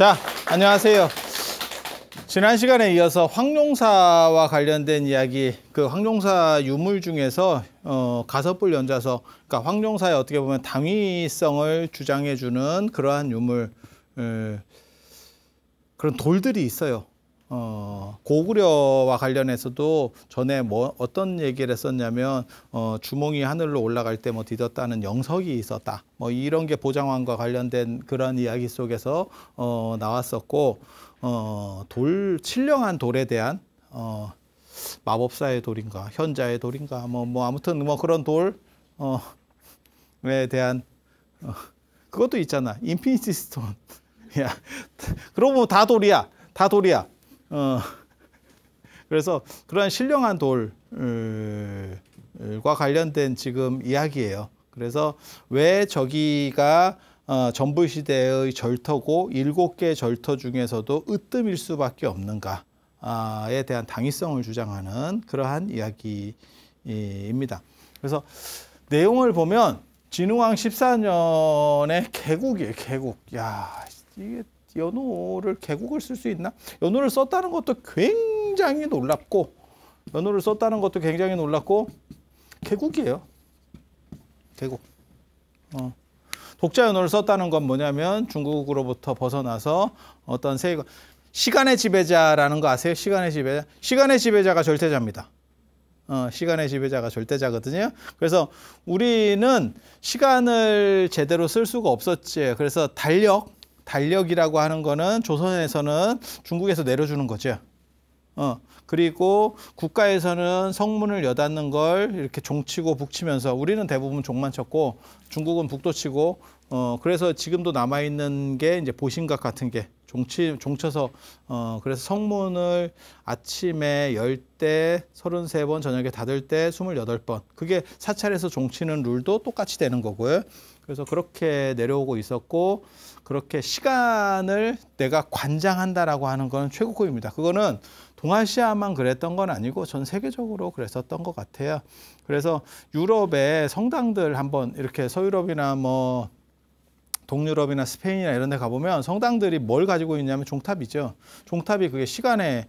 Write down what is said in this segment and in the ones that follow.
자, 안녕하세요. 지난 시간에 이어서 황룡사와 관련된 이야기, 그 황룡사 유물 중에서 어, 가서불 연자서, 그러니까 황룡사에 어떻게 보면 당위성을 주장해주는 그러한 유물, 에, 그런 돌들이 있어요. 어, 고구려와 관련해서도 전에 뭐 어떤 얘기를 했었냐면 어, 주몽이 하늘로 올라갈 때 뭐 뒤졌다는 영석이 있었다. 뭐 이런 게 보장왕과 관련된 그런 이야기 속에서 어, 나왔었고 어, 돌 칠령한 돌에 대한 어, 마법사의 돌인가 현자의 돌인가 뭐뭐 뭐 아무튼 뭐 그런 돌에 어, 대한 어, 그것도 있잖아 인피니티 스톤 야 그러고 보다 뭐 돌이야 다 돌이야 어, 그래서 그러한 신령한 돌과 관련된 지금 이야기예요. 그래서 왜 저기가 어, 전부 시대의 절터고 일곱 개 절터 중에서도 으뜸일 수밖에 없는가에 대한 당위성을 주장하는 그러한 이야기입니다. 그래서 내용을 보면 진흥왕 14년의 개국이에요. 개국. 야 이게 연호를 개국을 쓸 수 있나? 연호를 썼다는 것도 굉장히 놀랍고 연호를 썼다는 것도 굉장히 놀랍고 개국이에요. 개국. 어. 독자 연호를 썼다는 건 뭐냐면 중국으로부터 벗어나서 어떤 세계 시간의 지배자라는 거 아세요? 시간의 지배자. 시간의 지배자가 절대자입니다. 어, 시간의 지배자가 절대자거든요. 그래서 우리는 시간을 제대로 쓸 수가 없었지. 그래서 달력, 달력이라고 하는 거는 조선에서는 중국에서 내려주는 거죠. 어, 그리고 국가에서는 성문을 여닫는 걸 이렇게 종치고 북치면서 우리는 대부분 종만 쳤고 중국은 북도 치고 어, 그래서 지금도 남아 있는 게 이제 보신각 같은 게 종치 종쳐서 어, 그래서 성문을 아침에 열 때 서른세 번 저녁에 닫을 때 스물여덟 번 그게 사찰에서 종치는 룰도 똑같이 되는 거고요. 그래서 그렇게 내려오고 있었고 그렇게 시간을 내가 관장한다라고 하는 건 최고급입니다. 그거는 동아시아만 그랬던 건 아니고 전 세계적으로 그랬었던 것 같아요. 그래서 유럽의 성당들 한번 이렇게 서유럽이나 뭐 동유럽이나 스페인이나 이런 데 가보면 성당들이 뭘 가지고 있냐면 종탑이죠. 종탑이 그게 시간의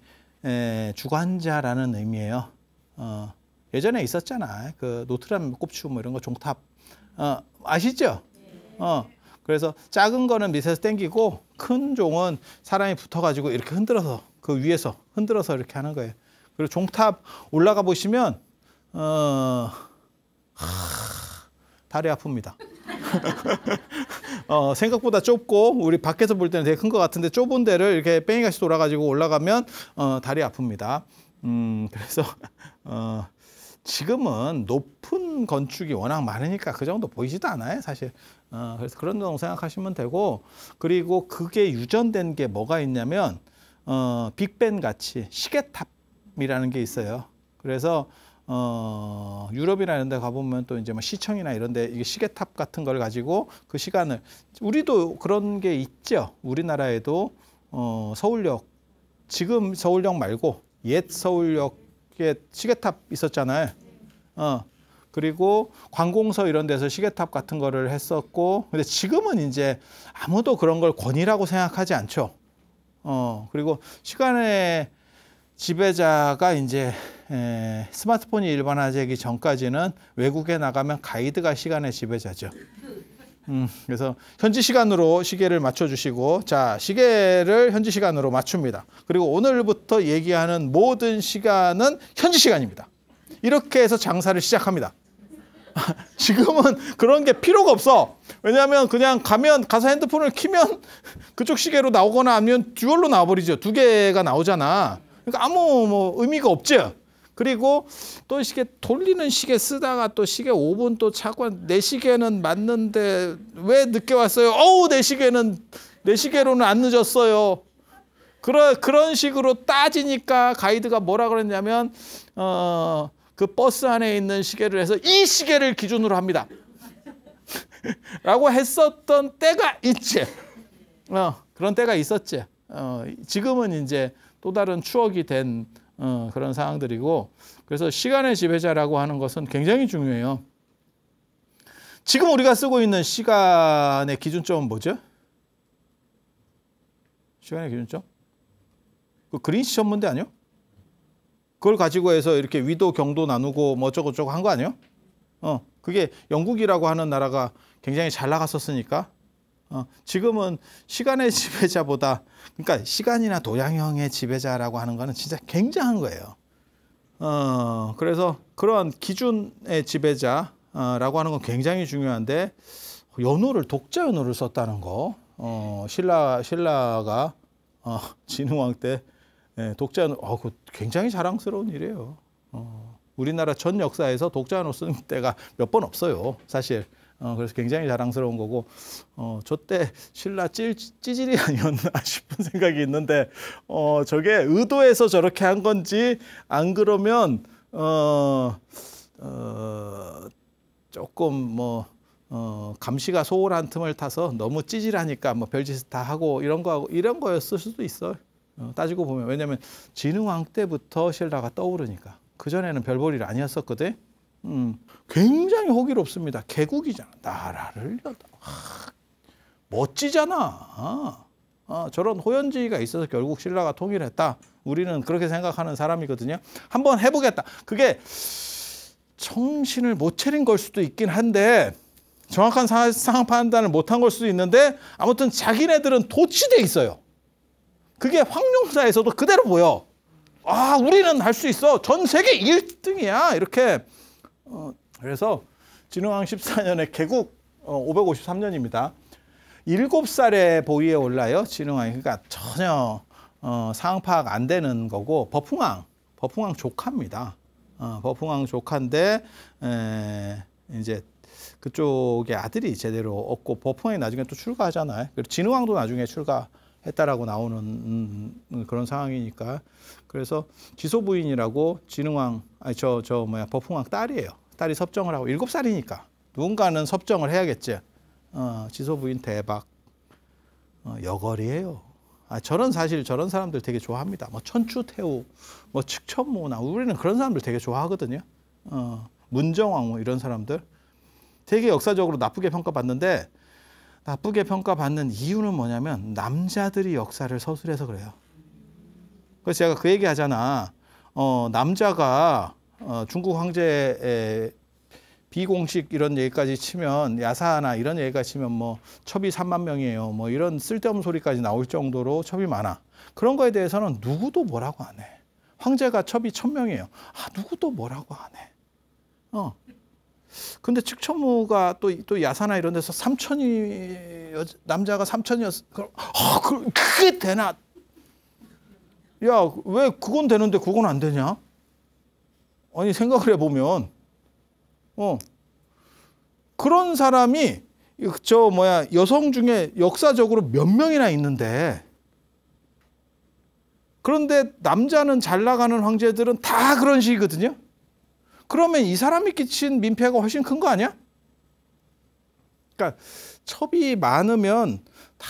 주관자라는 의미예요. 어, 예전에 있었잖아. 그 노트람 꼽추 뭐 이런 거 종탑 어, 아시죠? 어. 그래서 작은 거는 밑에서 당기고 큰 종은 사람이 붙어가지고 이렇게 흔들어서 그 위에서 흔들어서 이렇게 하는 거예요. 그리고 종탑 올라가 보시면 어... 다리 아픕니다. 어, 생각보다 좁고 우리 밖에서 볼 때는 되게 큰 것 같은데 좁은 데를 이렇게 뺑이같이 돌아가지고 올라가면 어, 다리 아픕니다. 음, 그래서 어, 지금은 높은 건축이 워낙 많으니까 그 정도 보이지도 않아요, 사실. 어, 그래서 그런 정도 생각하시면 되고 그리고 그게 유전된 게 뭐가 있냐면 어, 빅벤 같이 시계탑이라는 게 있어요. 그래서 어, 유럽이라는데 가보면 또 이제 뭐 시청이나 이런 데 이게 시계탑 같은 걸 가지고 그 시간을 우리도 그런 게 있죠. 우리나라에도 어, 서울역 지금 서울역 말고 옛 서울역 이 시계탑 있었잖아요. 어. 그리고 관공서 이런 데서 시계탑 같은 거를 했었고 근데 지금은 이제 아무도 그런 걸 권위라고 생각하지 않죠. 어. 그리고 시간의 지배자가 이제 에, 스마트폰이 일반화되기 전까지는 외국에 나가면 가이드가 시간의 지배자죠. 음, 그래서 현지 시간으로 시계를 맞춰주시고 자 시계를 현지 시간으로 맞춥니다. 그리고 오늘부터 얘기하는 모든 시간은 현지 시간입니다. 이렇게 해서 장사를 시작합니다. 지금은 그런 게 필요가 없어. 왜냐하면 그냥 가면 가서 핸드폰을 키면 그쪽 시계로 나오거나 아니면 듀얼로 나와버리죠. 두 개가 나오잖아. 그러니까 아무 뭐 의미가 없죠 그리고 또 시계 돌리는 시계 쓰다가 또 시계 5분 또 차고 내 시계는 맞는데 왜 늦게 왔어요? 어우 내 시계는 내 시계로는 안 늦었어요. 그런 그런 식으로 따지니까 가이드가 뭐라 그랬냐면 어그 버스 안에 있는 시계를 해서 이 시계를 기준으로 합니다. 라고 했었던 때가 있지. 어, 그런 때가 있었지. 어, 지금은 이제 또 다른 추억이 된 어, 그런 상황들이고 그래서 시간의 지배자라고 하는 것은 굉장히 중요해요. 지금 우리가 쓰고 있는 시간의 기준점은 뭐죠? 시간의 기준점? 그 그린시 전문대 아니요? 그걸 가지고 해서 이렇게 위도 경도 나누고 뭐어쩌저쩌한거 아니요? 어, 그게 영국이라고 하는 나라가 굉장히 잘 나갔었으니까 어, 지금은 시간의 지배자보다 그러니까 시간이나 도양형의 지배자라고 하는 거는 진짜 굉장한 거예요. 어, 그래서 그러한 기준의 지배자라고 어, 하는 건 굉장히 중요한데 연호를 독자 연호를 썼다는 거 어, 신라 신라가 어, 진흥왕 때 예, 독자 연호 어, 그 굉장히 자랑스러운 일이에요. 어, 우리나라 전 역사에서 독자 연호 쓴 때가 몇 번 없어요. 사실 어, 그래서 굉장히 자랑스러운 거고, 어, 저때 신라 찔, 찌질이 아니었나 싶은 생각이 있는데, 어, 저게 의도해서 저렇게 한 건지, 안 그러면, 어, 어, 조금 뭐, 어, 감시가 소홀한 틈을 타서 너무 찌질하니까 뭐 별짓 다 하고 이런 거 하고 이런 거였을 수도 있어요. 어, 따지고 보면. 왜냐면 진흥왕 때부터 신라가 떠오르니까. 그전에는 별볼일 아니었었거든. 음, 굉장히 호기롭습니다. 개국이잖아. 나라를 여다. 멋지잖아. 아, 아 저런 호연지가 있어서 결국 신라가 통일했다. 우리는 그렇게 생각하는 사람이거든요. 한번 해보겠다. 그게 정신을 못 차린 걸 수도 있긴 한데 정확한 사, 상황 판단을 못 한 걸 수도 있는데 아무튼 자기네들은 도취돼 있어요. 그게 황룡사에서도 그대로 보여. 아, 우리는 할 수 있어. 전 세계 1등이야. 이렇게 어, 그래서 진흥왕 1 4년에 개국 어, 553년입니다. 7살에 보위에 올라요. 진흥왕이 그러니까 전혀 어, 상황 파악 안 되는 거고 버풍왕, 버풍왕 조카입니다. 어, 버풍왕 조카인데 에, 이제 그쪽의 아들이 제대로 없고 버풍왕이 나중에 또 출가하잖아요. 그리고 진흥왕도 나중에 출가했다라고 나오는 음, 음, 그런 상황이니까 그래서 지소부인이라고 진흥왕 아니 저저 저 뭐야 버풍왕 딸이에요. 딸이 섭정을 하고 일곱 살이니까 누군가는 섭정을 해야겠지. 어, 지소부인 대박. 어, 여걸이에요. 아, 저런 사실 저런 사람들 되게 좋아합니다. 뭐 천추태우, 뭐 측천모나 우리는 그런 사람들 되게 좋아하거든요. 어, 문정왕후 뭐 이런 사람들 되게 역사적으로 나쁘게 평가받는데 나쁘게 평가받는 이유는 뭐냐면 남자들이 역사를 서술해서 그래요. 그래서 제가 그 얘기 하잖아. 어, 남자가 어, 중국 황제의 비공식 이런 얘기까지 치면 야사나 이런 얘기까지 치면 뭐 첩이 3만 명이에요. 뭐 이런 쓸데없는 소리까지 나올 정도로 첩이 많아. 그런 거에 대해서는 누구도 뭐라고 안 해. 황제가 첩이 1000명이에요. 아, 누구도 뭐라고 안 해. 어. 근데 측천무가 또, 또 야사나 이런 데서 삼천이, 여 남자가 삼천이었어. 그럼, 어, 그, 그게 되나? 야, 왜 그건 되는데 그건 안 되냐? 아니 생각을 해보면 어 그런 사람이 저 뭐야 여성 중에 역사적으로 몇 명이나 있는데 그런데 남자는 잘 나가는 황제들은 다 그런 식이거든요. 그러면 이 사람이 끼친 민폐가 훨씬 큰 거 아니야? 그러니까 첩이 많으면 다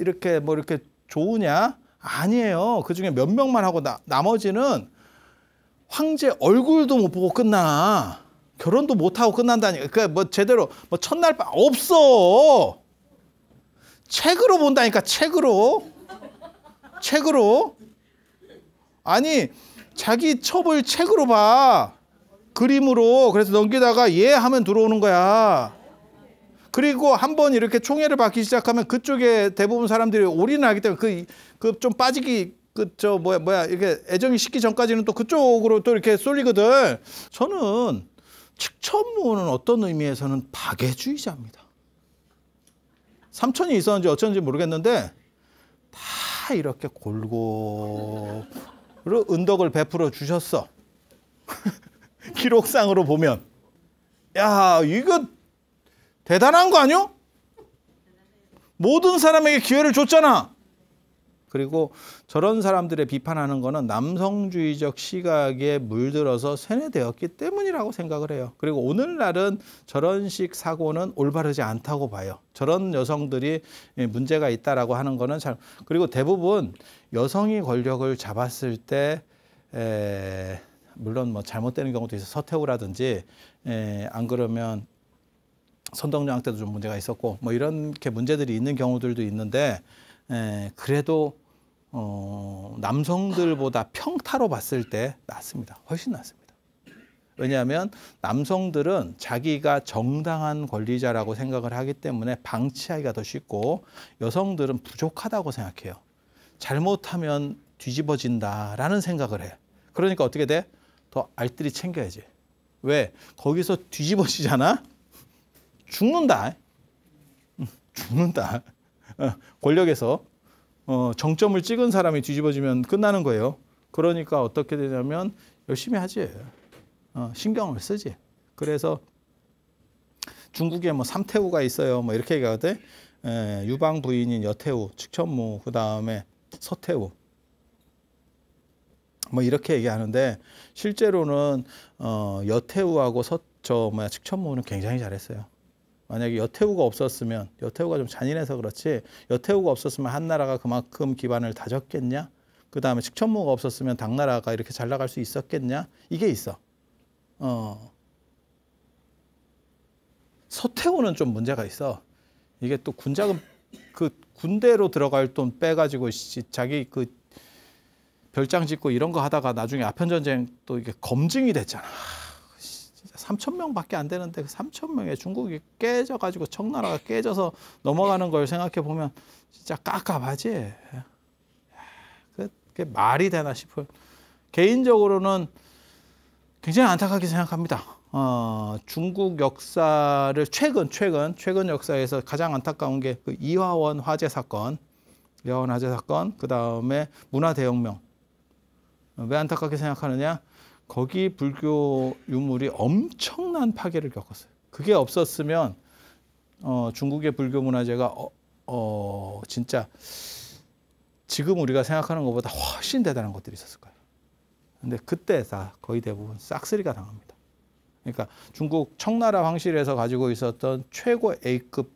이렇게 뭐 이렇게 좋으냐? 아니에요. 그 중에 몇 명만 하고 나, 나머지는 황제 얼굴도 못 보고 끝나. 결혼도 못 하고 끝난다니까. 그러니까 뭐 제대로 뭐 첫날 밤 없어. 책으로 본다니까 책으로. 책으로. 아니 자기 첩을 책으로 봐. 그림으로 그래서 넘기다가 예 하면 들어오는 거야. 그리고 한번 이렇게 총애를 받기 시작하면 그쪽에 대부분 사람들이 올인 하기 때문에 그그 좀 빠지기 그저 뭐야 뭐야 이렇게 애정이 식기 전까지는 또 그쪽으로 또 이렇게 쏠리거든. 저는 측천무는 어떤 의미에서는 박애주의자입니다. 삼촌이 있었는지 어쩐지 모르겠는데 다 이렇게 골고루 은덕을 베풀어 주셨어. 기록상으로 보면 야 이거 대단한 거 아니요? 모든 사람에게 기회를 줬잖아. 그리고 저런 사람들의 비판하는 거는 남성주의적 시각에 물들어서 세뇌되었기 때문이라고 생각을 해요. 그리고 오늘날은 저런 식 사고는 올바르지 않다고 봐요. 저런 여성들이 예, 문제가 있다라고 하는 거는 잘 그리고 대부분 여성이 권력을 잡았을 때 에, 물론 뭐 잘못되는 경우도 있어 서태후라든지 에, 안 그러면 선덕여왕 때도 좀 문제가 있었고 뭐이런게 문제들이 있는 경우들도 있는데 에, 예, 그래도 어, 남성들보다 평타로 봤을 때 낫습니다. 훨씬 낫습니다. 왜냐하면 남성들은 자기가 정당한 권리자라고 생각을 하기 때문에 방치하기가 더 쉽고 여성들은 부족하다고 생각해요. 잘못하면 뒤집어진다라는 생각을 해. 그러니까 어떻게 돼? 더 알뜰히 챙겨야지. 왜? 거기서 뒤집어지잖아? 죽는다. 죽는다. 어, 권력에서 어, 정점을 찍은 사람이 뒤집어지면 끝나는 거예요. 그러니까 어떻게 되냐면 열심히 하지. 어, 신경을 쓰지. 그래서 중국에 뭐 삼태우가 있어요. 뭐 이렇게 얘기하거든. 예, 유방 부인인 여태우, 측천무, 그 다음에 서태우. 뭐 이렇게 얘기하는데 실제로는 어, 여태우하고 서, 저 뭐야 측천무는 굉장히 잘했어요. 만약에 여태후가 없었으면 여태후가좀 잔인해서 그렇지 여태후가 없었으면 한나라가 그만큼 기반을 다졌겠냐? 그 다음에 식천무가 없었으면 당나라가 이렇게 잘 나갈 수 있었겠냐? 이게 있어. 어. 서태후는 좀 문제가 있어. 이게 또 군자금 그 군대로 들어갈 돈 빼가지고 자기 그 별장 짓고 이런 거 하다가 나중에 아편 전쟁 또 이게 검증이 됐잖아. 3천 명밖에 안 되는데 그 3천 명에 중국이 깨져가지고 청나라가 깨져서 넘어가는 걸 생각해 보면 진짜 깝깝하지. 예. 그, 그게 말이 되나 싶어요 개인적으로는 굉장히 안타깝게 생각합니다. 어, 중국 역사를 최근 최근 최근 역사에서 가장 안타까운 게그 이화원 화재 사건, 이화원 화재 사건, 그 다음에 문화 대혁명. 왜 안타깝게 생각하느냐? 거기 불교 유물이 엄청난 파괴를 겪었어요. 그게 없었으면 어, 중국의 불교 문화재가 어, 어, 진짜 지금 우리가 생각하는 것보다 훨씬 대단한 것들이 있었을 거예요. 근데 그때 다 거의 대부분 싹쓸이가 당합니다. 그러니까 중국 청나라 황실에서 가지고 있었던 최고 A급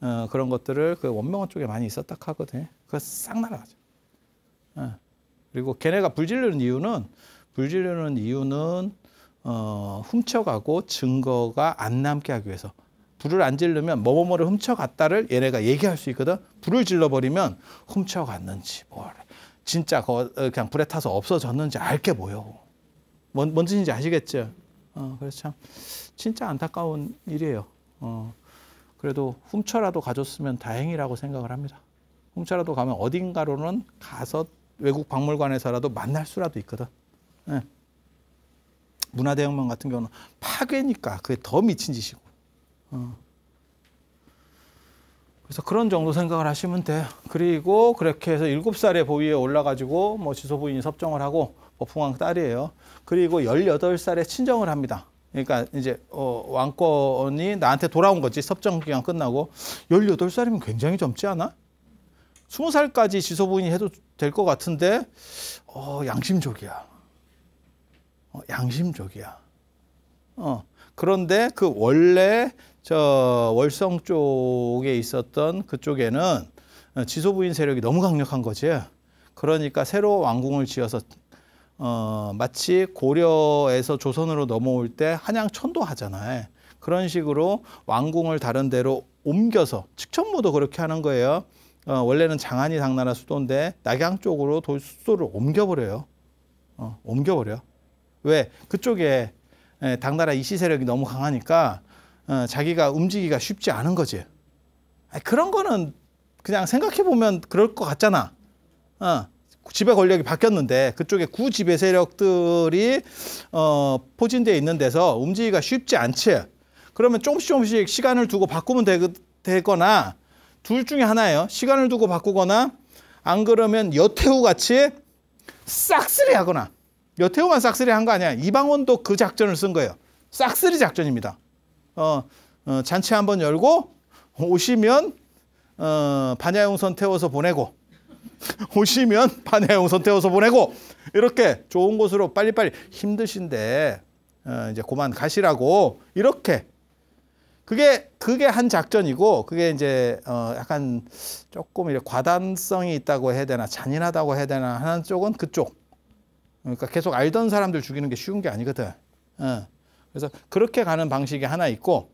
어, 그런 것들을 그 원명원 쪽에 많이 있었다 하거든요. 그거 싹 날아가죠. 어. 그리고 걔네가 불질르는 이유는 불지르는 이유는 어, 훔쳐가고 증거가 안 남게 하기 위해서 불을 안 지르면 뭐뭐뭐를 훔쳐갔다를 얘네가 얘기할 수 있거든. 불을 질러버리면 훔쳐갔는지 뭘 진짜 어, 그냥 불에 타서 없어졌는지 알게 뭐여 뭔, 뭔 뜻인지 아시겠죠? 어, 그래서 참 진짜 안타까운 일이에요. 어, 그래도 훔쳐라도 가졌으면 다행이라고 생각을 합니다. 훔쳐라도 가면 어딘가로는 가서 외국 박물관에서라도 만날 수라도 있거든. 네. 문화대혁명 같은 경우는 파괴니까 그게 더 미친 짓이고. 어. 그래서 그런 정도 생각을 하시면 돼요. 그리고 그렇게 해서 일곱 살에 보위에 올라가지고 뭐 지소부인이 섭정을 하고 버풍왕 뭐 딸이에요. 그리고 열여덟 살에 친정을 합니다. 그러니까 이제 어, 왕권이 나한테 돌아온 거지 섭정 기간 끝나고 열여덟 살이면 굉장히 젊지 않아? 스무 살까지 지소부인이 해도 될 것 같은데 어, 양심적이야. 어, 양심족이야 어, 그런데 그 원래 저 월성 쪽에 있었던 그쪽에는 어, 지소부인 세력이 너무 강력한 거지. 그러니까 새로 왕궁을 지어서 어, 마치 고려에서 조선으로 넘어올 때 한양 천도 하잖아요. 그런 식으로 왕궁을 다른 데로 옮겨서 측천무도 그렇게 하는 거예요. 어, 원래는 장안이 당나라 수도인데 낙양 쪽으로 도, 수도를 옮겨버려요. 어, 옮겨버려. 왜? 그쪽에 당나라 이씨 세력이 너무 강하니까 어, 자기가 움직이기가 쉽지 않은 거지. 그런 거는 그냥 생각해 보면 그럴 것 같잖아. 어, 지배 권력이 바뀌었는데 그쪽에 구지배 세력들이 어, 포진돼 있는 데서 움직이기가 쉽지 않지. 그러면 조금씩 조금씩 시간을 두고 바꾸면 되, 거나둘 중에 하나예요. 시간을 두고 바꾸거나 안 그러면 여태후 같이 싹쓸이 하거나 여태우만 싹쓸이 한 거 아니야. 이방원도 그 작전을 쓴 거예요. 싹쓸이 작전입니다. 어, 어 잔치 한번 열고 오시면 어, 반야용선 태워서 보내고 오시면 반야용선 태워서 보내고 이렇게 좋은 곳으로 빨리빨리 힘드신데 어, 이제 그만 가시라고 이렇게 그게 그게 한 작전이고 그게 이제 어 약간 조금 이 과단성이 있다고 해야 되나 잔인하다고 해야 되나 하는 쪽은 그쪽 그러니까 계속 알던 사람들 죽이는 게 쉬운 게 아니거든. 어. 그래서 그렇게 가는 방식이 하나 있고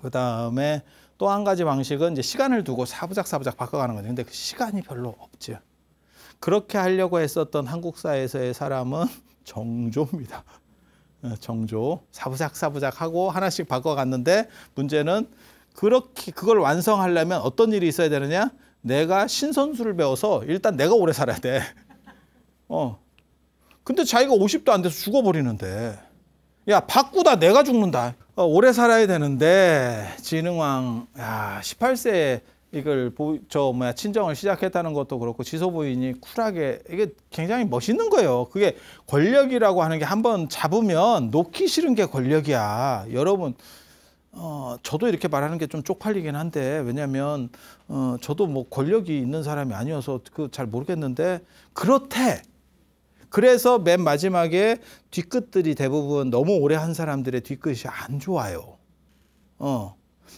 그 다음에 또 한 가지 방식은 이제 시간을 두고 사부작사부작 바꿔가는 거죠. 근데 그 시간이 별로 없죠. 그렇게 하려고 했었던 한국 사회에서의 사람은 정조입니다. 어, 정조 사부작 사부작 하고 하나씩 바꿔갔는데 문제는 그렇게 그걸 완성하려면 어떤 일이 있어야 되느냐? 내가 신선수를 배워서 일단 내가 오래 살아야 돼. 어, 근데 자기가 50도 안 돼서 죽어버리는데 야 바꾸다 내가 죽는다 어, 오래 살아야 되는데 진흥왕 야 18세에 이걸 보, 저 뭐야 친정을 시작했다는 것도 그렇고 지소부인이 쿨하게 이게 굉장히 멋있는 거예요 그게 권력이라고 하는 게 한번 잡으면 놓기 싫은 게 권력이야 여러분 어, 저도 이렇게 말하는 게 좀 쪽팔리긴 한데 왜냐면 어, 저도 뭐 권력이 있는 사람이 아니어서 그 잘 모르겠는데 그렇대 그래서 맨 마지막에 뒤끝들이 대부분 너무 오래 한 사람들의 뒤끝이 안 좋아요. 어.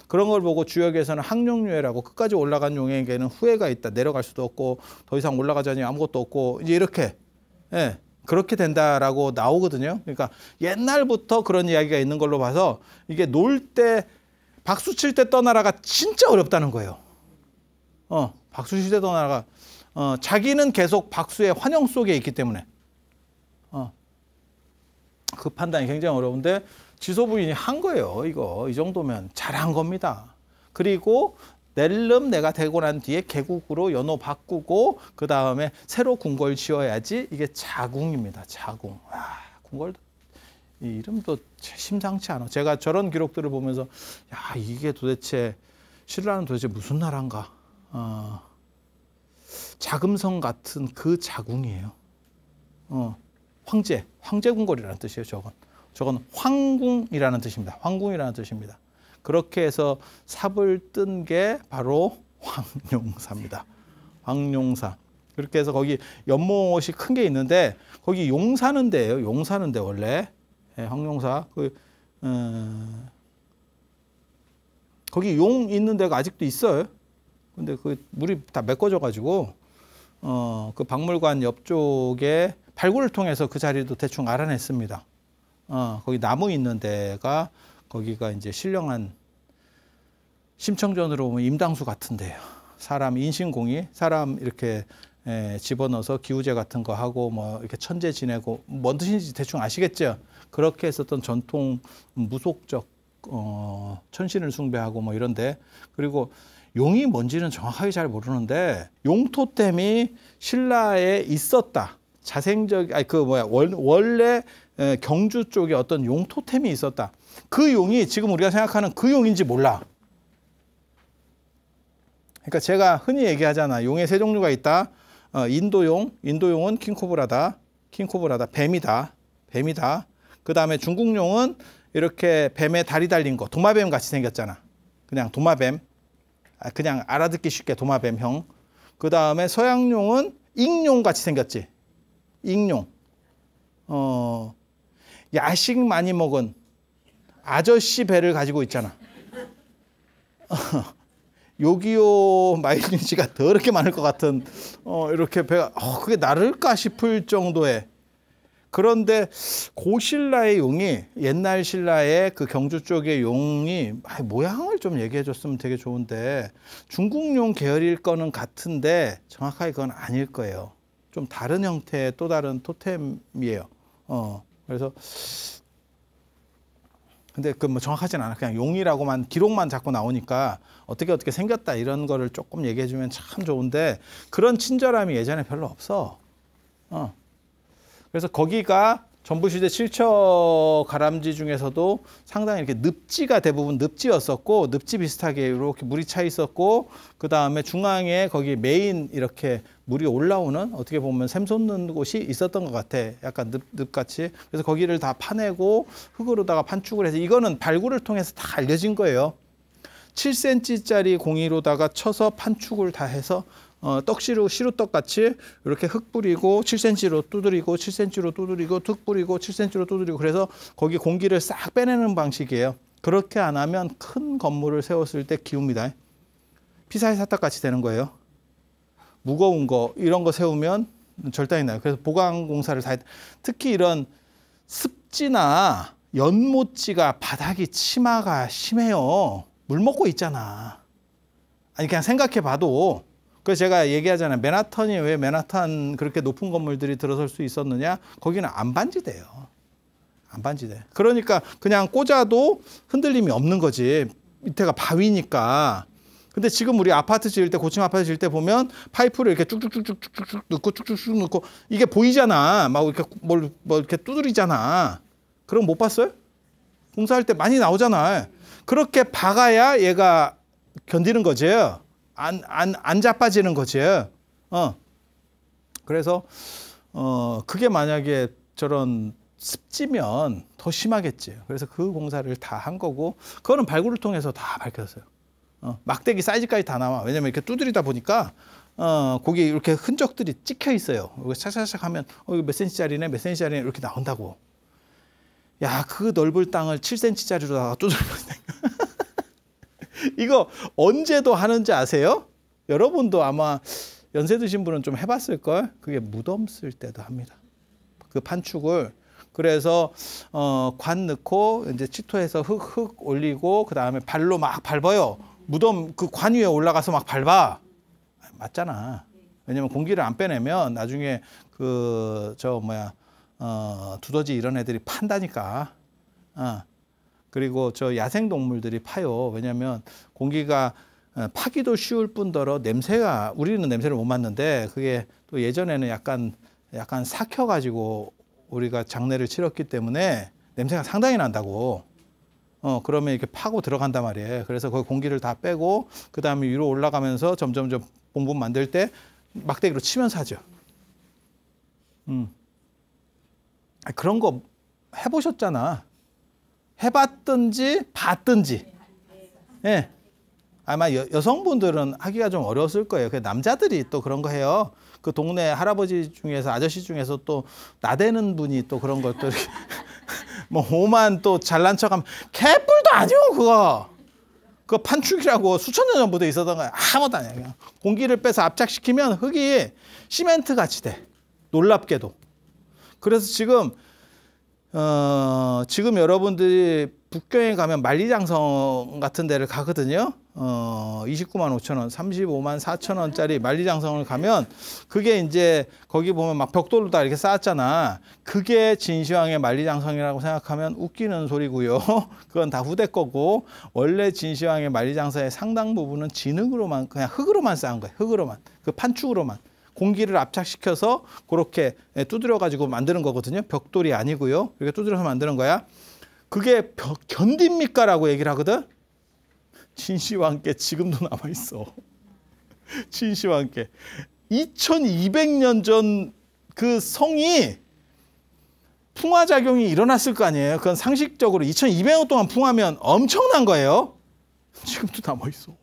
그런 걸 보고 주역에서는 항룡류해라고 끝까지 올라간 용에게는 후회가 있다. 내려갈 수도 없고 더 이상 올라가자니 아무것도 없고 이제 이렇게 예. 그렇게 된다라고 나오거든요. 그러니까 옛날부터 그런 이야기가 있는 걸로 봐서 이게 놀 때 박수 칠 때 떠나라가 진짜 어렵다는 거예요. 어, 박수 칠 때 떠나라가 어, 자기는 계속 박수의 환영 속에 있기 때문에 그 판단이 굉장히 어려운데 지소부인이 한 거예요. 이거 이 정도면 잘 한 겁니다. 그리고 낼름 내가 되고 난 뒤에 개국으로 연호 바꾸고 그 다음에 새로 궁궐 지어야지 이게 자궁입니다. 자궁. 와, 아, 궁궐 이 이름도 심상치 않아. 제가 저런 기록들을 보면서 야 이게 도대체 신라는 도대체 무슨 나라인가? 어, 자금성 같은 그 자궁이에요. 어, 황제, 황제궁궐이라는 뜻이에요. 저건. 저건 황궁이라는 뜻입니다. 황궁이라는 뜻입니다. 그렇게 해서 삽을 뜬 게 바로 황룡사입니다. 황룡사. 그렇게 해서 거기 연못이 큰 게 있는데 거기 용사는 데예요. 용사는 데 원래 예, 황룡사 그 음, 거기 용 있는 데가 아직도 있어요. 근데 그 물이 다 메꿔져 가지고 어그 박물관 옆쪽에 발굴을 통해서 그 자리도 대충 알아냈습니다. 어, 거기 나무 있는 데가 거기가 이제 신령한 심청전으로 보면 임당수 같은데요. 사람 인신공이 사람 이렇게 에, 집어넣어서 기우제 같은 거 하고 뭐 이렇게 천재 지내고 뭔 뜻인지 대충 아시겠죠? 그렇게 했었던 전통 무속적 어, 천신을 숭배하고 뭐 이런데 그리고 용이 뭔지는 정확하게 잘 모르는데 용토댐이 신라에 있었다. 자생적 아니 그 뭐야 원, 원래 경주 쪽에 어떤 용 토템이 있었다. 그 용이 지금 우리가 생각하는 그 용인지 몰라. 그러니까 제가 흔히 얘기하잖아. 용의 세 종류가 있다. 어, 인도용, 인도용은 킹코브라다. 킹코브라다. 뱀이다. 뱀이다. 그 다음에 중국용은 이렇게 뱀에 다리 달린 거. 도마뱀 같이 생겼잖아. 그냥 도마뱀. 아, 그냥 알아듣기 쉽게 도마뱀형. 그 다음에 서양용은 익룡 같이 생겼지. 익룡, 어, 야식 많이 먹은 아저씨 배를 가지고 있잖아. 요기요 마일리지가 더럽게 많을 것 같은 어, 이렇게 배가 어, 그게 나를까 싶을 정도의 그런데 고신라의 용이 옛날 신라의 그 경주 쪽의 용이 아, 모양을 좀 얘기해 줬으면 되게 좋은데 중국용 계열일 거는 같은데 정확하게 그건 아닐 거예요. 좀 다른 형태의 또 다른 토템이에요. 어, 그래서 근데 그 뭐 정확하진 않아. 그냥 용이라고만 기록만 자꾸 나오니까 어떻게 어떻게 생겼다 이런 거를 조금 얘기해 주면 참 좋은데 그런 친절함이 예전에 별로 없어. 어. 그래서 거기가 전부시대 실처 가람지 중에서도 상당히 이렇게 늪지가 대부분 늪지였었고 늪지 비슷하게 이렇게 물이 차 있었고 그 다음에 중앙에 거기 메인 이렇게 물이 올라오는 어떻게 보면 샘솟는 곳이 있었던 것 같아. 약간 늪, 늪같이. 그래서 거기를 다 파내고 흙으로다가 판축을 해서 이거는 발굴을 통해서 다 알려진 거예요. 7cm짜리 공이로다가 쳐서 판축을 다 해서 어, 떡시루 시루떡 같이 이렇게 흙 뿌리고 7cm로 두드리고 7cm로 두드리고 흙 뿌리고 7cm로 두드리고 그래서 거기 공기를 싹 빼내는 방식이에요. 그렇게 안 하면 큰 건물을 세웠을 때 기웁니다. 피사의 사탁 같이 되는 거예요. 무거운 거 이런 거 세우면 절단이 나요. 그래서 보강 공사를 다 특히 이런 습지나 연못지가 바닥이 치마가 심해요. 물 먹고 있잖아. 아니 그냥 생각해 봐도 그 제가 얘기하잖아요. 맨하탄이 왜 맨하탄 그렇게 높은 건물들이 들어설 수 있었느냐? 거기는 안반지대예요. 안반지대. 그러니까 그냥 꽂아도 흔들림이 없는 거지. 밑에가 바위니까. 근데 지금 우리 아파트 지을 때 고층 아파트 지을 때 보면 파이프를 이렇게 쭉쭉쭉쭉쭉쭉 넣고 쭉쭉쭉 넣고 이게 보이잖아. 막 이렇게 뭘뭐 이렇게 두드리잖아. 그럼 못 봤어요? 공사할 때 많이 나오잖아. 그렇게 박아야 얘가 견디는 거지. 요 안, 안, 안 자빠지는 거지. 어. 그래서, 어, 그게 만약에 저런 습지면 더 심하겠지. 그래서 그 공사를 다 한 거고, 그거는 발굴을 통해서 다 밝혔어요. 어, 막대기 사이즈까지 다 나와. 왜냐면 이렇게 두드리다 보니까, 어, 거기 이렇게 흔적들이 찍혀 있어요. 이거 착착착 하면, 어, 이거 몇 센치짜리네, 몇 센치짜리네, 이렇게 나온다고. 야, 그 넓을 땅을 7cm짜리로 다가 두드려버린다. 이거 언제도 하는지 아세요? 여러분도 아마 연세 드신 분은 좀 해봤을 걸. 그게 무덤 쓸 때도 합니다. 그 판축을 그래서 어, 관 넣고 이제 치토해서 흙 흙 올리고 그 다음에 발로 막 밟아요. 무덤 그 관 위에 올라가서 막 밟아. 맞잖아. 왜냐면 공기를 안 빼내면 나중에 그 저 뭐야 어, 두더지 이런 애들이 판다니까. 어. 그리고 저 야생 동물들이 파요. 왜냐하면 공기가 어, 파기도 쉬울 뿐더러 냄새가 우리는 냄새를 못 맡는데 그게 또 예전에는 약간 약간 삭혀 가지고 우리가 장례를 치렀기 때문에 냄새가 상당히 난다고. 어 그러면 이렇게 파고 들어간단 말이에요. 그래서 거기 그 공기를 다 빼고 그 다음에 위로 올라가면서 점점점 봉분 만들 때 막대기로 치면서 하죠. 음 아, 그런 거 해보셨잖아. 해봤든지 봤든지 예. 아마 여, 성분들은 하기가 좀 어려웠을 거예요. 그 남자들이 또 그런 거 해요. 그 동네 할아버지 중에서 아저씨 중에서 또 나대는 분이 또 그런 것들뭐 오만 또 잘난 척하면 개뿔도 아니오 그거. 그 판축이라고 수천 년 전부터 있었던 거야. 아무도 아니야. 그냥 공기를 빼서 압착시키면 흙이 시멘트 같이 돼. 놀랍게도. 그래서 지금 어, 지금 여러분들이 북경에 가면 만리장성 같은 데를 가거든요. 어, 29만 5천 원, 35만 4천 원짜리 만리장성을 가면 그게 이제 거기 보면 막 벽돌로 다 이렇게 쌓았잖아. 그게 진시황의 만리장성이라고 생각하면 웃기는 소리고요. 그건 다 후대 거고 원래 진시황의 만리장성의 상당 부분은 진흙으로만 그냥 흙으로만 쌓은 거예요. 흙으로만 그 판축으로만. 공기를 압착시켜서 그렇게 예, 두드려 가지고 만드는 거거든요. 벽돌이 아니고요. 이렇게 두드려서 만드는 거야. 그게 벽, 견딥니까라고 얘기를 하거든. 진시와 함께 지금도 남아 있어. 진시와 함께 2200년 전 그 성이 풍화 작용이 일어났을 거 아니에요. 그건 상식적으로 2200년 동안 풍하면 엄청난 거예요. 지금도 남아 있어.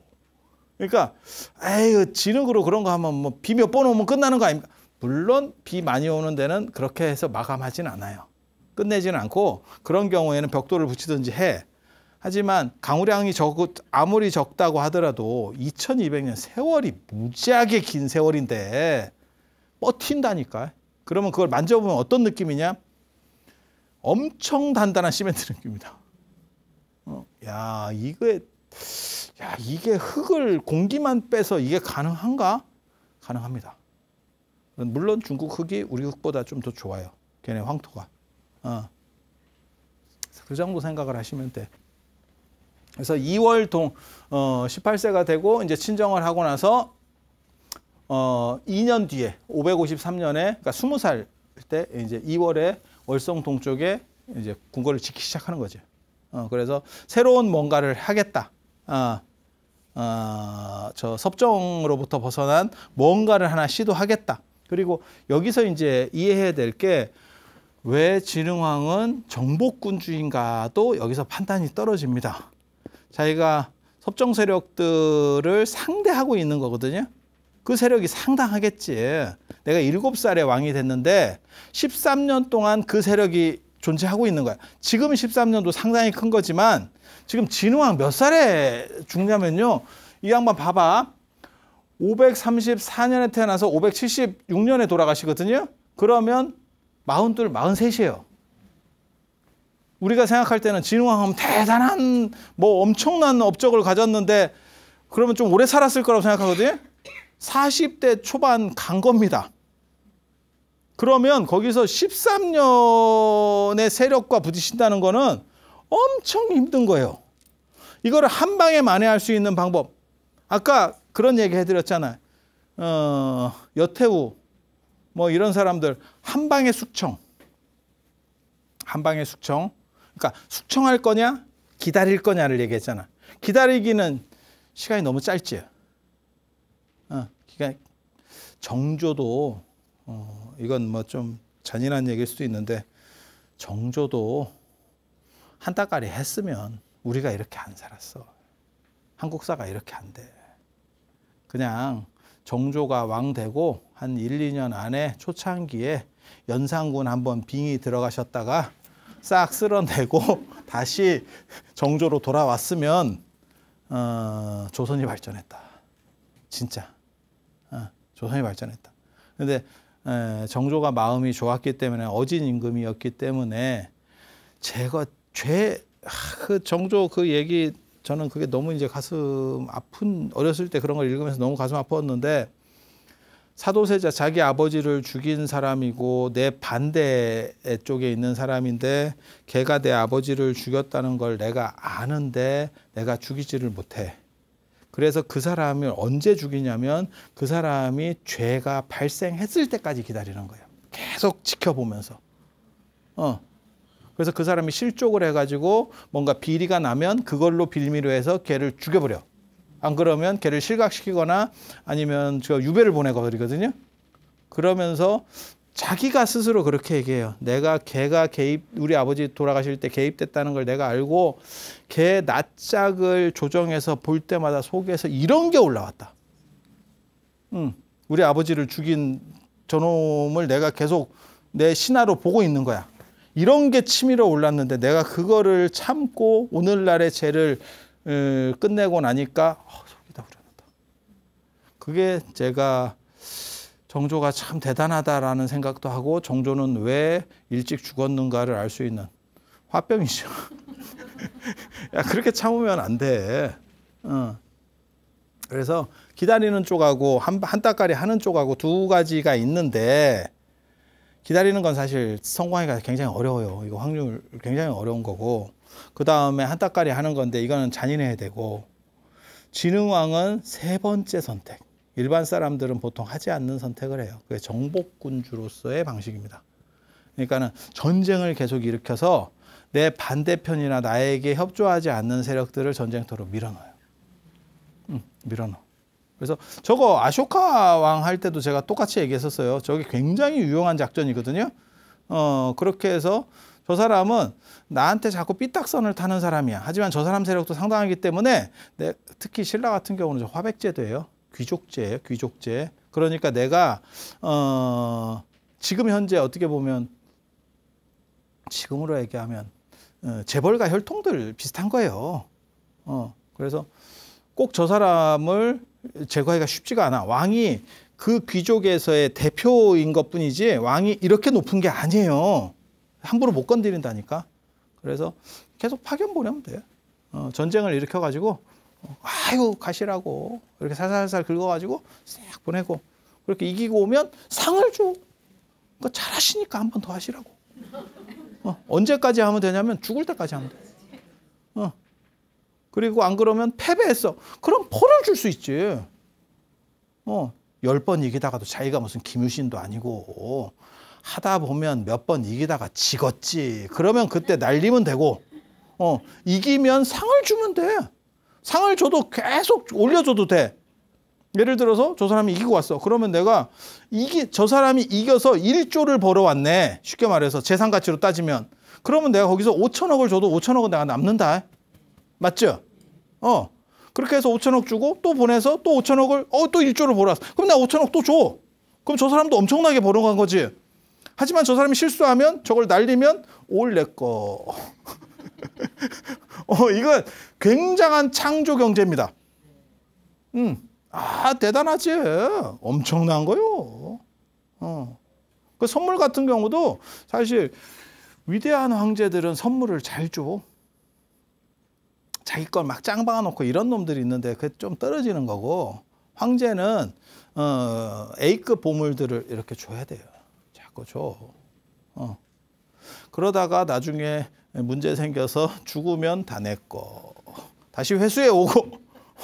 그러니까 에이 진흙으로 그런 거 하면 뭐비 몇 번 오면 끝나는 거 아닙니까? 물론 비 많이 오는 데는 그렇게 해서 마감하진 않아요. 끝내지는 않고 그런 경우에는 벽돌을 붙이든지 해. 하지만 강우량이 적 아무리 적다고 하더라도 2200년 세월이 무지하게 긴 세월인데 버틴다니까. 그러면 그걸 만져보면 어떤 느낌이냐? 엄청 단단한 시멘트 느낌이다. 어, 야, 이게 야, 이게 흙을 공기만 빼서 이게 가능한가? 가능합니다. 물론 중국 흙이 우리 흙보다 좀 더 좋아요. 걔네 황토가. 어. 그 정도 생각을 하시면 돼. 그래서 2월 동 어, 18세가 되고 이제 친정을 하고 나서 어, 2년 뒤에 553년에 그러니까 20살 때 이제 2월에 월성 동쪽에 이제 궁궐을 짓기 시작하는 거죠. 어, 그래서 새로운 뭔가를 하겠다. 어, 어, 저 섭정으로부터 벗어난 뭔가를 하나 시도하겠다. 그리고 여기서 이제 이해해야 될 게 왜 진흥왕은 정복군주인가도 여기서 판단이 떨어집니다. 자기가 섭정 세력들을 상대하고 있는 거거든요. 그 세력이 상당하겠지. 내가 일곱 살에 왕이 됐는데 13년 동안 그 세력이 존재하고 있는 거야. 지금 13년도 상당히 큰 거지만 지금 진흥왕 몇 살에 죽냐면요. 이 양반 봐봐. 534년에 태어나서 576년에 돌아가시거든요. 그러면 42, 43이에요. 우리가 생각할 때는 진흥왕 하면 대단한 뭐 엄청난 업적을 가졌는데 그러면 좀 오래 살았을 거라고 생각하거든요. 40대 초반 간 겁니다. 그러면 거기서 13년의 세력과 부딪힌다는 거는 엄청 힘든 거예요. 이거를 한 방에 만회할 수 있는 방법. 아까 그런 얘기 해드렸잖아요. 어, 여태우 뭐 이런 사람들 한 방에 숙청. 한 방에 숙청. 그러니까 숙청할 거냐 기다릴 거냐를 얘기했잖아. 기다리기는 시간이 너무 짧지. 어, 그러 정조도 어, 이건 뭐 좀 잔인한 얘기일 수도 있는데 정조도 한 따까리 했으면 우리가 이렇게 안 살았어. 한국사가 이렇게 안 돼. 그냥 정조가 왕 되고 한 1, 2년 안에 초창기에 연산군 한번 빙이 들어가셨다가 싹 쓸어내고 다시 정조로 돌아왔으면 어, 조선이 발전했다. 진짜. 어, 조선이 발전했다. 근데 예, 정조가 마음이 좋았기 때문에 어진 임금이었기 때문에 제가 죄, 그 정조 그 얘기 저는 그게 너무 이제 가슴 아픈 어렸을 때 그런 걸 읽으면서 너무 가슴 아팠는데 사도세자 자기 아버지를 죽인 사람이고 내 반대 쪽에 있는 사람인데 걔가 내 아버지를 죽였다는 걸 내가 아는데 내가 죽이지를 못해. 그래서 그 사람을 언제 죽이냐면 그 사람이 죄가 발생했을 때까지 기다리는 거예요. 계속 지켜보면서. 어. 그래서 그 사람이 실족을 해가지고 뭔가 비리가 나면 그걸로 빌미로 해서 걔를 죽여버려. 안 그러면 걔를 실각시키거나 아니면 유배를 보내거든요. 그러면서 자기가 스스로 그렇게 얘기해요. 내가 걔가 개입 우리 아버지 돌아가실 때 개입됐다는 걸 내가 알고 걔 낯짝을 조정해서 볼 때마다 속에서 이런 게 올라왔다. 음, 우리 아버지를 죽인 저놈을 내가 계속 내 신하로 보고 있는 거야. 이런 게 치밀어 올랐는데 내가 그거를 참고 오늘날의 죄를 으, 어, 끝내고 나니까 어, 속이 다 후련하다. 그게 제가 정조가 참 대단하다라는 생각도 하고 정조는 왜 일찍 죽었는가를 알 수 있는 화병이죠. 야 그렇게 참으면 안 돼. 어. 그래서 기다리는 쪽하고 한, 한 따까리 하는 쪽하고 두 가지가 있는데 기다리는 건 사실 성공하기가 굉장히 어려워요. 이거 확률 굉장히 어려운 거고 그 다음에 한 따까리 하는 건데 이거는 잔인해야 되고 진흥왕은 세 번째 선택. 일반 사람들은 보통 하지 않는 선택을 해요. 그게 정복군주로서의 방식입니다. 그러니까는 전쟁을 계속 일으켜서 내 반대편이나 나에게 협조하지 않는 세력들을 전쟁터로 밀어넣어요. 음, 밀어넣어. 그래서 저거 아쇼카 왕 할 때도 제가 똑같이 얘기했었어요. 저게 굉장히 유용한 작전이거든요. 어, 그렇게 해서 저 사람은 나한테 자꾸 삐딱선을 타는 사람이야. 하지만 저 사람 세력도 상당하기 때문에 내, 특히 신라 같은 경우는 화백제도예요. 귀족제예요. 귀족제. 그러니까 내가 어 지금 현재 어떻게 보면 지금으로 얘기하면 어, 재벌과 혈통들 비슷한 거예요. 어 그래서 꼭 저 사람을 제거하기가 쉽지가 않아. 왕이 그 귀족에서의 대표인 것 뿐이지 왕이 이렇게 높은 게 아니에요. 함부로 못 건드린다니까. 그래서 계속 파견 보내면 돼. 어, 전쟁을 일으켜가지고 아유 가시라고 이렇게 살살살 긁어가지고 싹 보내고 그렇게 이기고 오면 상을 줘. 그러니까 잘하시니까 한 번 더 하시라고. 어, 언제까지 하면 되냐면 죽을 때까지 하면 돼. 어. 그리고 안 그러면 패배했어. 그럼 벌을 줄수 있지. 어, 열 번 이기다가도 자기가 무슨 김유신도 아니고 하다 보면 몇 번 이기다가 지겠지. 그러면 그때 날리면 되고 어, 이기면 상을 주면 돼. 상을 줘도 계속 올려줘도 돼. 예를 들어서 저 사람이 이기고 왔어. 그러면 내가 이기 저 사람이 이겨서 1조를 벌어왔네. 쉽게 말해서 재산 가치로 따지면 그러면 내가 거기서 5천억을 줘도 5천억은 내가 남는다. 맞죠? 어. 그렇게 해서 5천억 주고 또 보내서 또 5천억을 어또 1조를 벌어왔어. 그럼 나 5천억 또 줘. 그럼 저 사람도 엄청나게 벌어간 거지. 하지만 저 사람이 실수하면 저걸 날리면 올내 거. 어, 이건 굉장한 창조 경제입니다. 음, 아, 대단하지. 엄청난 거요. 어. 그 선물 같은 경우도 사실 위대한 황제들은 선물을 잘 줘. 자기 걸 막 짱 박아놓고 이런 놈들이 있는데 그게 좀 떨어지는 거고 황제는 어, A급 보물들을 이렇게 줘야 돼요. 자꾸 줘. 어. 그러다가 나중에 문제 생겨서 죽으면 다내 거. 다시 회수해 오고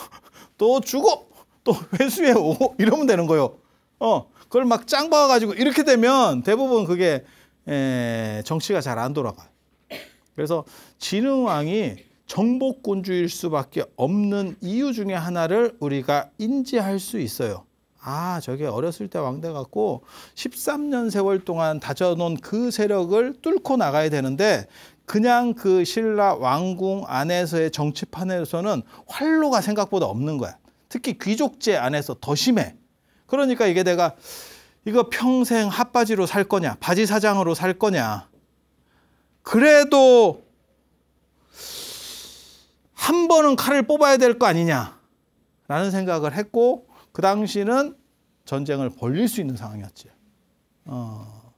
또 주고 또 회수해 오고 이러면 되는 거예요. 어, 그걸 막짱 박아가지고 이렇게 되면 대부분 그게 에, 정치가 잘 안돌아가 그래서 진흥왕이 정복군주일 수밖에 없는 이유 중에 하나를 우리가 인지할 수 있어요. 아, 저게 어렸을 때 왕대 같고 13년 세월 동안 다져놓은 그 세력을 뚫고 나가야 되는데 그냥 그 신라 왕궁 안에서의 정치판에서는 활로가 생각보다 없는 거야. 특히 귀족제 안에서 더 심해. 그러니까 이게 내가 이거 평생 핫바지로 살 거냐, 바지 사장으로 살 거냐. 그래도 한 번은 칼을 뽑아야 될 거 아니냐라는 생각을 했고 그 당시는 전쟁을 벌릴 수 있는 상황이었지. 어.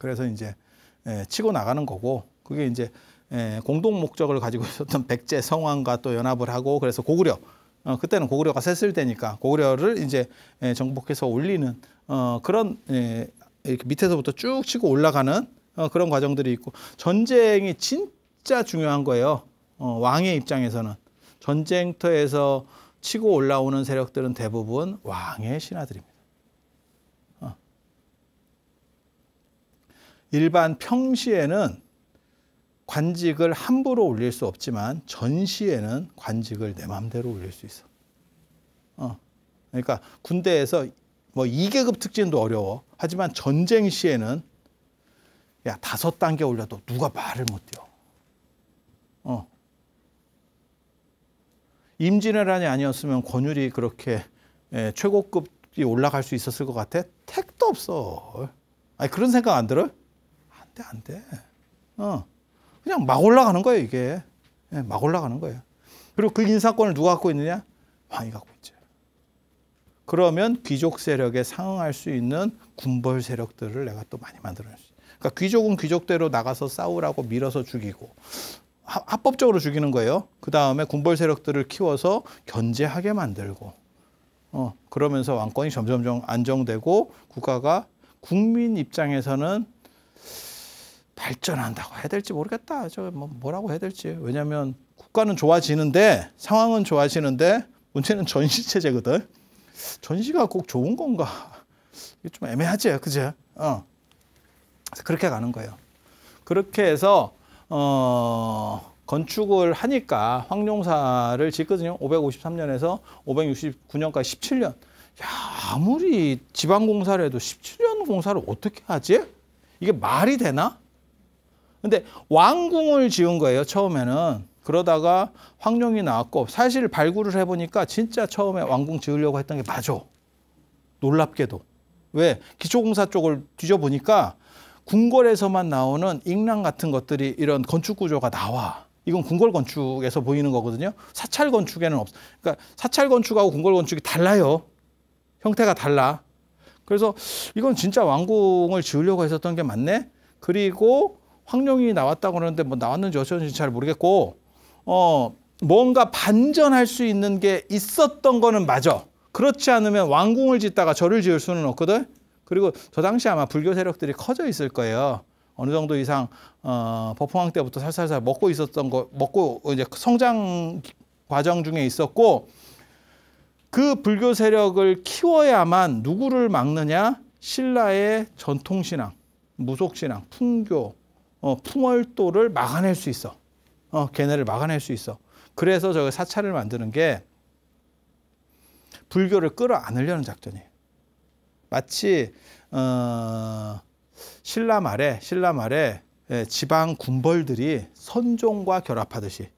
그래서 이제 예, 치고 나가는 거고 그게 이제 예, 공동 목적을 가지고 있었던 백제 성왕과 또 연합을 하고 그래서 고구려 어, 그때는 고구려가 셌을 때니까 고구려를 이제 예, 정복해서 올리는 어, 그런 예, 이렇게 밑에서부터 쭉 치고 올라가는 어, 그런 과정들이 있고 전쟁이 진짜 중요한 거예요. 어, 왕의 입장에서는 전쟁터에서 치고 올라오는 세력들은 대부분 왕의 신하들입니다. 일반 평시에는 관직을 함부로 올릴 수 없지만 전시에는 관직을 내 마음대로 올릴 수 있어. 어. 그러니까 군대에서 뭐 2계급 특진도 어려워. 하지만 전쟁 시에는 야, 다섯 단계 올려도 누가 말을 못 뛰어. 어. 임진왜란이 아니었으면 권율이 그렇게 예, 최고급이 올라갈 수 있었을 것 같아? 택도 없어. 아니, 그런 생각 안 들어요? 돼, 안 돼. 어. 그냥 막 올라가는 거예요, 이게. 예, 막 올라가는 거예요. 그리고 그 인사권을 누가 갖고 있느냐? 왕이 갖고 있죠. 그러면 귀족 세력에 상응할 수 있는 군벌 세력들을 내가 또 많이 만들어요 그러니까 귀족은 귀족대로 나가서 싸우라고 밀어서 죽이고 합법적으로 죽이는 거예요. 그 다음에 군벌 세력들을 키워서 견제하게 만들고 어, 그러면서 왕권이 점점점 안정되고 국가가 국민 입장에서는 발전한다고 해야 될지 모르겠다. 저뭐 뭐라고 해야 될지. 왜냐하면 국가는 좋아지는데 상황은 좋아지는데 문제는 전시 체제거든. 전시가 꼭 좋은 건가? 이게 좀 애매하지, 그제? 어. 그렇게 가는 거예요. 그렇게 해서 어, 건축을 하니까 황룡사를 짓거든요. 553년에서 569년까지 17년. 야, 아무리 지방공사를 해도 17년 공사를 어떻게 하지? 이게 말이 되나? 근데 왕궁을 지은 거예요, 처음에는. 그러다가 황룡이 나왔고 사실 발굴을 해보니까 진짜 처음에 왕궁 지으려고 했던 게 맞아. 놀랍게도. 왜? 기초공사 쪽을 뒤져보니까 궁궐에서만 나오는 익랑 같은 것들이 이런 건축 구조가 나와. 이건 궁궐 건축에서 보이는 거거든요. 사찰 건축에는 없어. 그러니까 사찰 건축하고 궁궐 건축이 달라요. 형태가 달라. 그래서 이건 진짜 왕궁을 지으려고 했었던 게 맞네. 그리고 황룡이 나왔다고 그러는데 뭐 나왔는지 어쩐지 잘 모르겠고 어 뭔가 반전할 수 있는 게 있었던 거는 맞아. 그렇지 않으면 왕궁을 짓다가 절을 지을 수는 없거든. 그리고 저 당시 아마 불교 세력들이 커져 있을 거예요. 어느 정도 이상 어, 법흥왕 때부터 살살살 먹고 있었던 거 먹고 이제 성장 과정 중에 있었고 그 불교 세력을 키워야만 누구를 막느냐 신라의 전통 신앙, 무속 신앙, 풍교, 어, 풍월도를 막아낼 수 있어. 어, 걔네를 막아낼 수 있어. 그래서 저 사찰을 만드는 게 불교를 끌어안으려는 작전이에요. 마치 어, 신라 말에 신라 말에 예, 지방 군벌들이 선종과 결합하듯이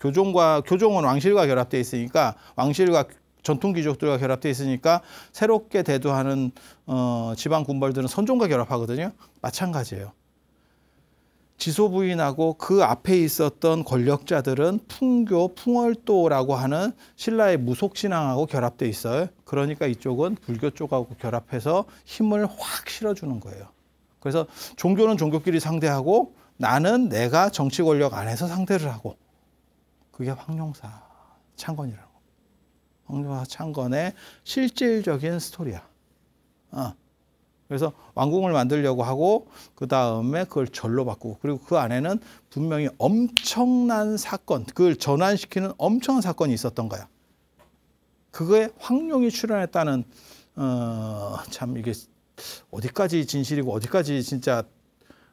교종과 교종은 왕실과 결합돼 있으니까 왕실과 전통 귀족들과 결합돼 있으니까 새롭게 대두하는 어, 지방 군벌들은 선종과 결합하거든요. 마찬가지예요. 지소 부인하고 그 앞에 있었던 권력자들은 풍교, 풍월도라고 하는 신라의 무속신앙하고 결합돼 있어요. 그러니까 이쪽은 불교 쪽하고 결합해서 힘을 확 실어주는 거예요. 그래서 종교는 종교끼리 상대하고 나는 내가 정치 권력 안에서 상대를 하고 그게 황룡사 창건이라고. 황룡사 창건의 실질적인 스토리야. 어. 그래서 왕궁을 만들려고 하고 그 다음에 그걸 절로 바꾸고 그리고 그 안에는 분명히 엄청난 사건 그걸 전환시키는 엄청난 사건이 있었던 거야. 그거에 황룡이 출연했다는 어, 참 이게 어디까지 진실이고 어디까지 진짜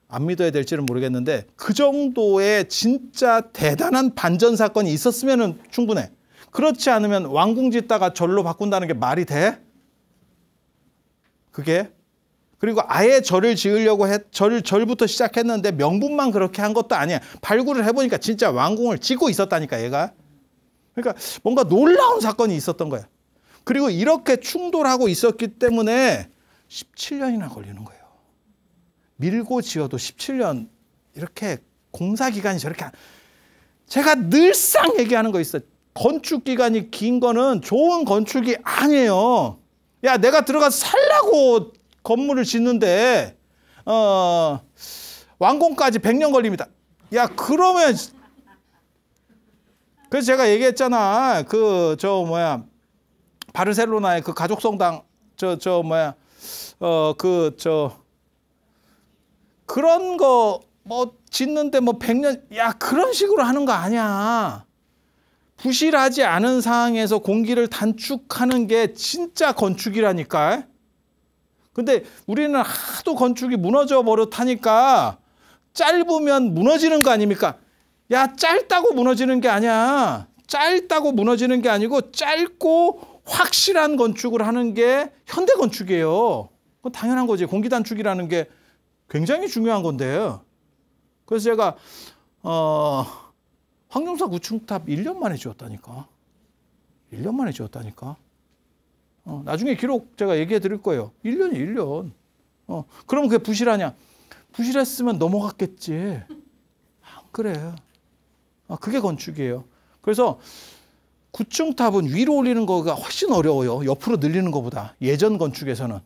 안 믿어야 될지는 모르겠는데 그 정도의 진짜 대단한 반전 사건이 있었으면 충분해. 그렇지 않으면 왕궁 짓다가 절로 바꾼다는 게 말이 돼? 그게 그리고 아예 절을 지으려고 했, 절, 절부터 시작했는데 명분만 그렇게 한 것도 아니야. 발굴을 해보니까 진짜 왕궁을 짓고 있었다니까, 얘가. 그러니까 뭔가 놀라운 사건이 있었던 거야. 그리고 이렇게 충돌하고 있었기 때문에 17년이나 걸리는 거예요. 밀고 지어도 17년 이렇게 공사 기간이 저렇게 제가 늘상 얘기하는 거 있어. 건축 기간이 긴 거는 좋은 건축이 아니에요. 야, 내가 들어가서 살라고 건물을 짓는데 어, 완공까지 100년 걸립니다. 야 그러면 그래서 제가 얘기했잖아. 그 저 뭐야 바르셀로나의 그 가족성당 저 저 뭐야 어 그 저 그런 거 뭐 짓는데 뭐 100년 야 그런 식으로 하는 거 아니야. 부실하지 않은 상황에서 공기를 단축하는 게 진짜 건축이라니까. 근데 우리는 하도 건축이 무너져 버릇하니까 짧으면 무너지는 거 아닙니까? 야, 짧다고 무너지는 게 아니야. 짧다고 무너지는 게 아니고 짧고 확실한 건축을 하는 게 현대 건축이에요. 그건 당연한 거지. 공기 단축이라는 게 굉장히 중요한 건데요. 그래서 제가 어 황룡사 구층탑 1년 만에 지었다니까. 1년 만에 지었다니까. 어, 나중에 기록 제가 얘기해 드릴 거예요. 1년이 1년. 어, 그럼 그게 부실하냐? 부실했으면 넘어갔겠지. 안 아, 그래. 아, 그게 건축이에요. 그래서 9층 탑은 위로 올리는 거가 훨씬 어려워요. 옆으로 늘리는 것보다. 예전 건축에서는.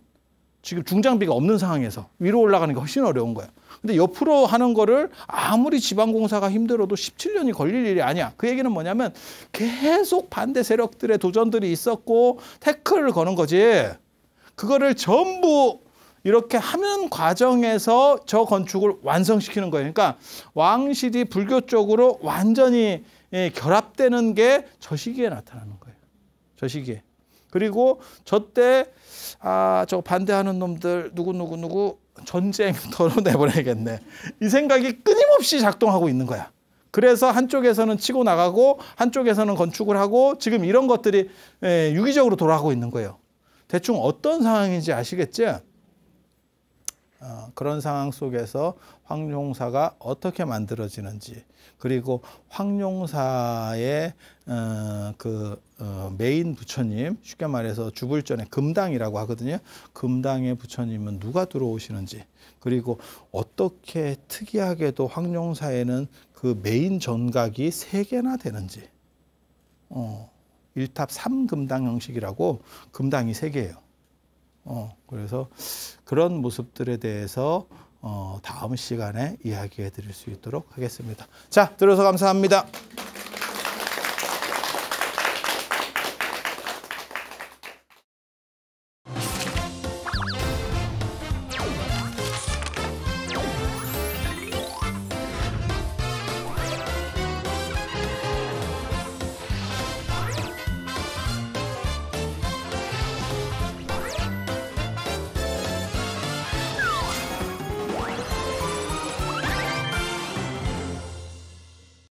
지금 중장비가 없는 상황에서 위로 올라가는 게 훨씬 어려운 거야. 근데 옆으로 하는 거를 아무리 지방공사가 힘들어도 17년이 걸릴 일이 아니야. 그 얘기는 뭐냐면 계속 반대 세력들의 도전들이 있었고 태클을 거는 거지. 그거를 전부 이렇게 하는 과정에서 저 건축을 완성시키는 거예요. 그러니까 왕실이 불교 쪽으로 완전히 예, 결합되는 게 저 시기에 나타나는 거예요. 저 시기에. 그리고 저 때 아, 저 반대하는 놈들 누구누구누구 전쟁 털어내보내겠네이 생각이 끊임없이 작동하고 있는 거야. 그래서 한쪽에서는 치고 나가고 한쪽에서는 건축을 하고 지금 이런 것들이 예, 유기적으로 돌아가고 있는 거예요. 대충 어떤 상황인지 아시겠죠? 어, 그런 상황 속에서 황룡사가 어떻게 만들어지는지 그리고 황룡사의 어, 그 어, 메인 부처님 쉽게 말해서 죽을 전에 금당이라고 하거든요. 금당의 부처님은 누가 들어오시는지 그리고 어떻게 특이하게도 황룡사에는 그 메인 전각이 세 개나 되는지 어, 일탑 삼금당 형식이라고 금당이 세 개예요. 어, 그래서 그런 모습들에 대해서 어, 다음 시간에 이야기해 드릴 수 있도록 하겠습니다. 자, 들어서 감사합니다.